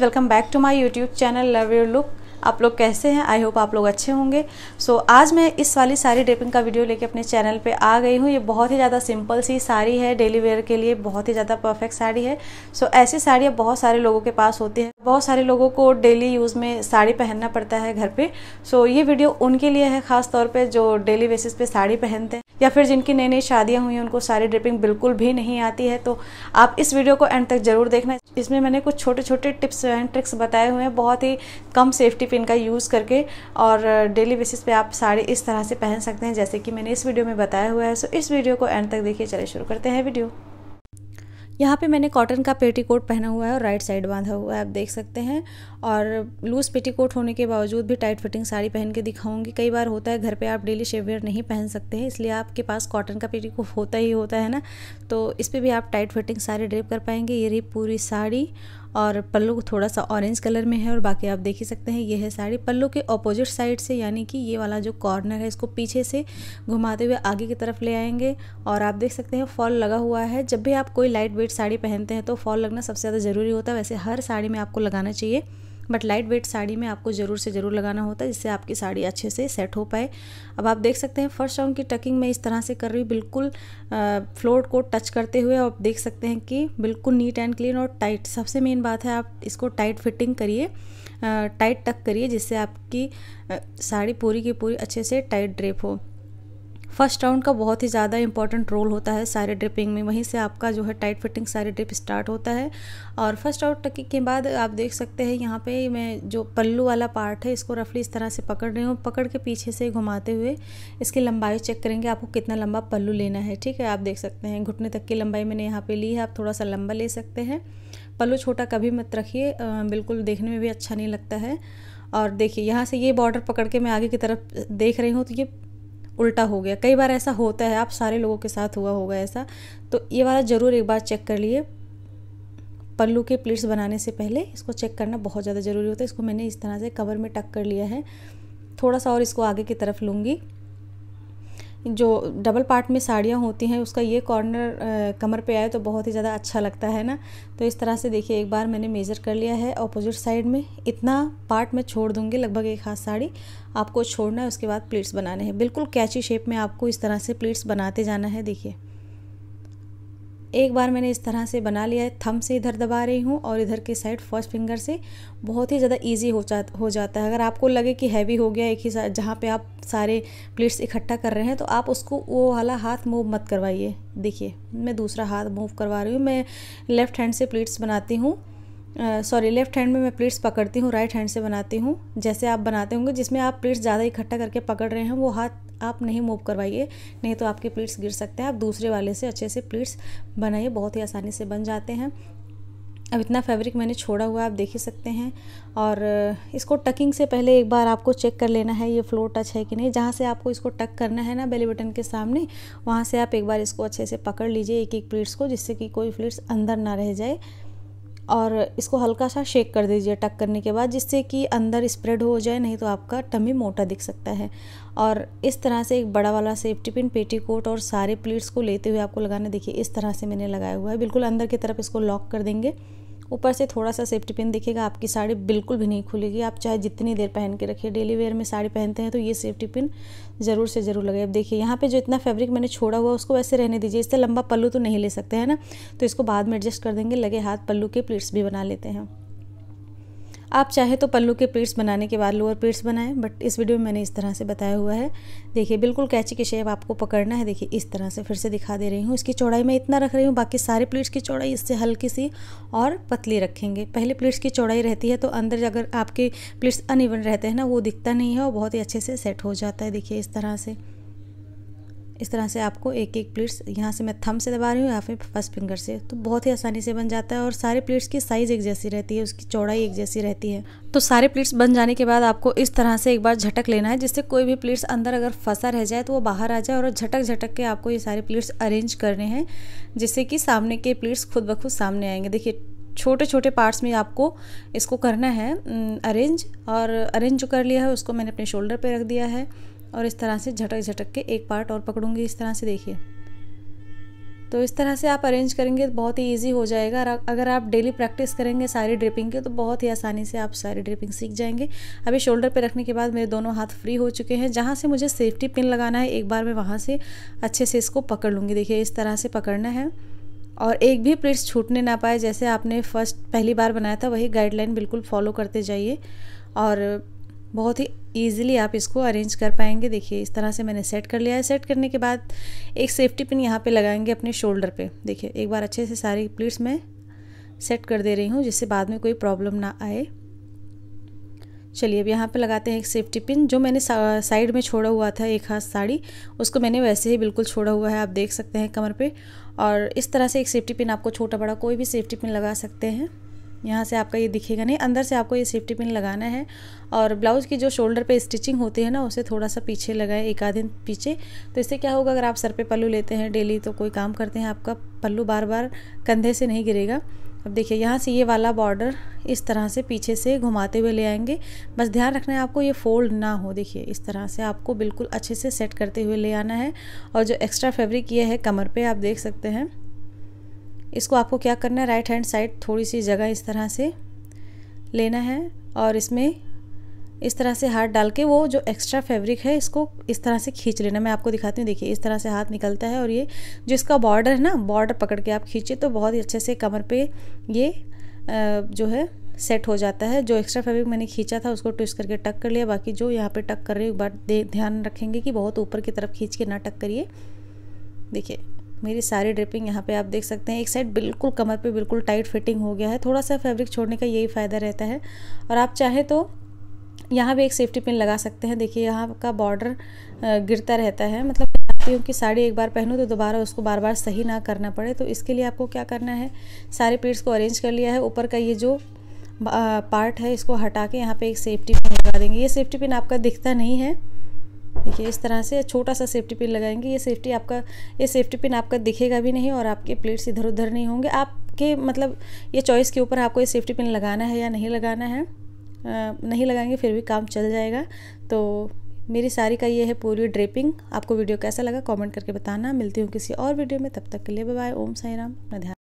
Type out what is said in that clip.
welcome back to my YouTube channel love your look आप लोग कैसे हैं आई होप आप लोग अच्छे होंगे सो so, आज मैं इस वाली सारी ड्रेपिंग का वीडियो लेके अपने चैनल पे आ गई हूँ ये बहुत ही ज़्यादा सिंपल सी साड़ी है डेली वेयर के लिए बहुत ही ज़्यादा परफेक्ट साड़ी है सो so, ऐसी साड़ियाँ बहुत सारे लोगों के पास होती है बहुत सारे लोगों को डेली यूज़ में साड़ी पहनना पड़ता है घर पर सो so, ये वीडियो उनके लिए है ख़ास तौर पर जो डेली बेसिस पे साड़ी पहनते हैं या फिर जिनकी नई नई शादियाँ हुई हैं उनको साड़ी ड्रिपिंग बिल्कुल भी नहीं आती है तो आप इस वीडियो को एंड तक ज़रूर देखना इसमें मैंने कुछ छोटे छोटे टिप्स एंड ट्रिक्स बताए हुए हैं बहुत ही कम सेफ्टी पिन का यूज़ करके और डेली बेसिस पे आप साड़ी इस तरह से पहन सकते हैं जैसे कि मैंने इस वीडियो में बताया हुआ है सो इस वीडियो को एंड तक देखिए चले शुरू करते हैं वीडियो यहाँ पे मैंने कॉटन का पेटीकोट पहना हुआ है और राइट साइड बांधा हुआ है आप देख सकते हैं और लूज़ पेटीकोट होने के बावजूद भी टाइट फिटिंग साड़ी पहन के दिखाऊंगी कई बार होता है घर पे आप डेली शेवियर नहीं पहन सकते हैं इसलिए आपके पास कॉटन का पेटीकोट होता ही होता है ना तो इस पर भी आप टाइट फिटिंग साड़ी ड्रेप कर पाएंगे ये रही पूरी साड़ी और पल्लू थोड़ा सा ऑरेंज कलर में है और बाकी आप देख ही सकते हैं ये है साड़ी पल्लू के अपोजिट साइड से यानी कि ये वाला जो कॉर्नर है इसको पीछे से घुमाते हुए आगे की तरफ ले आएंगे और आप देख सकते हैं फॉल लगा हुआ है जब भी आप कोई लाइट वेट साड़ी पहनते हैं तो फॉल लगना सबसे ज़्यादा ज़रूरी होता है वैसे हर साड़ी में आपको लगाना चाहिए बट लाइट वेट साड़ी में आपको ज़रूर से ज़रूर लगाना होता है जिससे आपकी साड़ी अच्छे से सेट हो पाए अब आप देख सकते हैं फर्स्ट राउंड की टकिंग मैं इस तरह से कर रही हूँ बिल्कुल फ्लोर को टच करते हुए आप देख सकते हैं कि बिल्कुल नीट एंड क्लीन और टाइट सबसे मेन बात है आप इसको टाइट फिटिंग करिए टाइट टक करिए जिससे आपकी साड़ी पूरी की पूरी अच्छे से टाइट ड्रेप हो फर्स्ट राउंड का बहुत ही ज़्यादा इंपॉर्टेंट रोल होता है सारे ड्रिपिंग में वहीं से आपका जो है टाइट फिटिंग सारे ड्रिप स्टार्ट होता है और फर्स्ट राउंड तक के बाद आप देख सकते हैं यहाँ पे मैं जो पल्लू वाला पार्ट है इसको रफली इस तरह से पकड़ रही हूँ पकड़ के पीछे से घुमाते हुए इसकी लंबाई चेक करेंगे आपको कितना लंबा पल्लू लेना है ठीक है आप देख सकते हैं घुटने तक की लंबाई मैंने यहाँ पर ली है आप थोड़ा सा लंबा ले सकते हैं पल्लू छोटा कभी मत रखिए बिल्कुल देखने में भी अच्छा नहीं लगता है और देखिए यहाँ से ये बॉर्डर पकड़ के मैं आगे की तरफ देख रही हूँ तो ये उल्टा हो गया कई बार ऐसा होता है आप सारे लोगों के साथ हुआ होगा ऐसा तो ये वाला ज़रूर एक बार चेक कर लिए पल्लू के प्लेट्स बनाने से पहले इसको चेक करना बहुत ज़्यादा ज़रूरी होता है इसको मैंने इस तरह से कवर में टक कर लिया है थोड़ा सा और इसको आगे की तरफ लूँगी जो डबल पार्ट में साड़ियाँ होती हैं उसका ये कॉर्नर कमर पे आए तो बहुत ही ज़्यादा अच्छा लगता है ना तो इस तरह से देखिए एक बार मैंने मेज़र कर लिया है अपोजिट साइड में इतना पार्ट मैं छोड़ दूँगी लगभग एक हाथ साड़ी आपको छोड़ना है उसके बाद प्लीट्स बनाने हैं बिल्कुल कैची शेप में आपको इस तरह से प्लीट्स बनाते जाना है देखिए एक बार मैंने इस तरह से बना लिया है थम से इधर दबा रही हूँ और इधर के साइड फर्स्ट फिंगर से बहुत ही ज़्यादा ईजी हो जा हो जाता है अगर आपको लगे कि हैवी हो गया एक ही साथ जहाँ पर आप सारे प्लेट्स इकट्ठा कर रहे हैं तो आप उसको वो वाला हाथ मूव मत करवाइए देखिए मैं दूसरा हाथ मूव करवा रही हूँ मैं लेफ़्ट हैंड से प्लेट्स बनाती हूँ सॉरी लेफ्ट हैंड में मैं प्लेट्स पकड़ती हूँ राइट हैंड से बनाती हूँ जैसे आप बनाते होंगे जिसमें आप प्लेट्स ज़्यादा इकट्ठा करके पकड़ रहे हैं वो हाथ आप नहीं मूव करवाइए नहीं तो आपके प्लीट्स गिर सकते हैं आप दूसरे वाले से अच्छे से प्लीट्स बनाइए बहुत ही आसानी से बन जाते हैं अब इतना फैब्रिक मैंने छोड़ा हुआ आप देख ही सकते हैं और इसको टकिंग से पहले एक बार आपको चेक कर लेना है ये फ्लोर टच है कि नहीं जहाँ से आपको इसको टक करना है ना बेली बटन के सामने वहाँ से आप एक बार इसको अच्छे से पकड़ लीजिए एक एक प्लीट्स को जिससे कि कोई प्लीट्स अंदर ना रह जाए और इसको हल्का सा शेक कर दीजिए टक करने के बाद जिससे कि अंदर स्प्रेड हो जाए नहीं तो आपका टमी मोटा दिख सकता है और इस तरह से एक बड़ा वाला सेफ्टी पिन पेटी कोट और सारे प्लेट्स को लेते हुए आपको लगाना देखिए इस तरह से मैंने लगाया हुआ है बिल्कुल अंदर की तरफ इसको लॉक कर देंगे ऊपर से थोड़ा सा सेफ्टी पिन दिखेगा आपकी साड़ी बिल्कुल भी नहीं खुलेगी आप चाहे जितनी देर पहन के रखिए डेली वेयर में साड़ी पहनते हैं तो ये सेफ्टी पिन ज़रूर से ज़रूर लगे अब देखिए यहाँ पे जो इतना फैब्रिक मैंने छोड़ा हुआ उसको वैसे रहने दीजिए इससे लंबा पल्लू तो नहीं ले सकते हैं ना तो इसको बाद में एडजस्ट कर देंगे लगे हाथ पल्लू के प्लेट्स भी बना लेते हैं आप चाहे तो पल्लू के पीट्स बनाने के बाद लोअर पीट्स बनाएं बट इस वीडियो में मैंने इस तरह से बताया हुआ है देखिए बिल्कुल कैची के शेप आपको पकड़ना है देखिए इस तरह से फिर से दिखा दे रही हूँ इसकी चौड़ाई मैं इतना रख रही हूँ बाकी सारे प्लेट्स की चौड़ाई इससे हल्की सी और पतली रखेंगे पहले प्लेट्स की चौड़ाई रहती है तो अंदर अगर आपके प्लेट्स अनइवन रहते हैं ना वो दिखता नहीं है और बहुत ही अच्छे से सेट हो जाता है देखिए इस तरह से इस तरह से आपको एक एक प्लेट्स यहाँ से मैं थम से दबा रही हूँ या फिर फर्स्ट फिंगर से तो बहुत ही आसानी से बन जाता है और सारे प्लेट्स की साइज़ एक जैसी रहती है उसकी चौड़ाई एक जैसी रहती है तो सारे प्लेट्स बन जाने के बाद आपको इस तरह से एक बार झटक लेना है जिससे कोई भी प्लेट्स अंदर अगर फंसा रह जाए तो वो बाहर आ जाए और झटक झटक के आपको ये सारे प्लेट्स अरेंज करने हैं जिससे कि सामने के प्लेट्स खुद ब खुद सामने आएंगे देखिए छोटे छोटे पार्ट्स में आपको इसको करना है अरेंज और अरेंज जो कर लिया है उसको मैंने अपने शोल्डर पे रख दिया है और इस तरह से झटक झटक के एक पार्ट और पकड़ूंगी इस तरह से देखिए तो इस तरह से आप अरेंज करेंगे तो बहुत ही ईजी हो जाएगा अगर आप डेली प्रैक्टिस करेंगे सारी ड्रिपिंग के तो बहुत ही आसानी से आप सारी ड्रिपिंग सीख जाएंगे अभी शोल्डर पे रखने के बाद मेरे दोनों हाथ फ्री हो चुके हैं जहाँ से मुझे सेफ्टी पिन लगाना है एक बार मैं वहाँ से अच्छे से इसको पकड़ लूँगी देखिए इस तरह से पकड़ना है और एक भी प्लेट्स छूटने ना पाए जैसे आपने फर्स्ट पहली बार बनाया था वही गाइडलाइन बिल्कुल फॉलो करते जाइए और बहुत ही ईजिली आप इसको अरेंज कर पाएंगे देखिए इस तरह से मैंने सेट कर लिया है सेट करने के बाद एक सेफ्टी पिन यहाँ पे लगाएंगे अपने शोल्डर पे देखिए एक बार अच्छे से सारी प्लीट्स मैं सेट कर दे रही हूँ जिससे बाद में कोई प्रॉब्लम ना आए चलिए अब यहाँ पे लगाते हैं एक सेफ्टी पिन जो मैंने साइड में छोड़ा हुआ था एक हाथ साड़ी उसको मैंने वैसे ही बिल्कुल छोड़ा हुआ है आप देख सकते हैं कमर पर और इस तरह से एक सेफ्टी पिन आपको छोटा बड़ा कोई भी सेफ्टी पिन लगा सकते हैं यहाँ से आपका ये दिखेगा नहीं अंदर से आपको ये सेफ्टी पिन लगाना है और ब्लाउज़ की जो शोल्डर पे स्टिचिंग होती है ना उसे थोड़ा सा पीछे लगाए एक आध पीछे तो इससे क्या होगा अगर आप सर पे पल्लू लेते हैं डेली तो कोई काम करते हैं आपका पल्लू बार बार कंधे से नहीं गिरेगा अब देखिए यहाँ से ये वाला बॉर्डर इस तरह से पीछे से घुमाते हुए ले आएंगे बस ध्यान रखना है आपको ये फोल्ड ना हो देखिए इस तरह से आपको बिल्कुल अच्छे से सेट करते हुए ले आना है और जो एक्स्ट्रा फैब्रिक ये है कमर पे आप देख सकते हैं इसको आपको क्या करना है राइट हैंड साइड थोड़ी सी जगह इस तरह से लेना है और इसमें इस तरह से हाथ डाल के वो जो एक्स्ट्रा फैब्रिक है इसको इस तरह से खींच लेना मैं आपको दिखाती हूँ देखिए इस तरह से हाथ निकलता है और ये जो इसका बॉर्डर है ना बॉर्डर पकड़ के आप खींचे तो बहुत ही अच्छे से कमर पे ये जो है सेट हो जाता है जो एक्स्ट्रा फैब्रिक मैंने खींचा था उसको ट्विस्ट करके टक कर लिया बाकी जो यहाँ पर टक कर रही है एक बार ध्यान रखेंगे कि बहुत ऊपर की तरफ खींच के ना टक करिए देखिए मेरी सारी ड्रिपिंग यहाँ पे आप देख सकते हैं एक साइड बिल्कुल कमर पे बिल्कुल टाइट फिटिंग हो गया है थोड़ा सा फैब्रिक छोड़ने का यही फ़ायदा रहता है और आप चाहें तो यहाँ भी एक सेफ्टी पिन लगा सकते हैं देखिए यहाँ का बॉर्डर गिरता रहता है मतलब चाहती हूँ कि साड़ी एक बार पहनूँ तो दोबारा उसको बार बार सही ना करना पड़े तो इसके लिए आपको क्या करना है सारे पीट्स को अरेंज कर लिया है ऊपर का ये जो पार्ट है इसको हटा के यहाँ पर एक सेफ्टी पिन लगा देंगे ये सेफ्टी पिन आपका दिखता नहीं है देखिए इस तरह से छोटा सा सेफ्टी पिन लगाएंगे ये सेफ्टी आपका ये सेफ्टी पिन आपका दिखेगा भी नहीं और आपके प्लेट्स इधर उधर नहीं होंगे आपके मतलब ये चॉइस के ऊपर आपको ये सेफ्टी पिन लगाना है या नहीं लगाना है आ, नहीं लगाएंगे फिर भी काम चल जाएगा तो मेरी सारी का ये है पूरी ड्रेपिंग आपको वीडियो कैसा लगा कॉमेंट करके बताना मिलती हूँ किसी और वीडियो में तब तक के लिए बाय ओम साई राम अपना ध्यान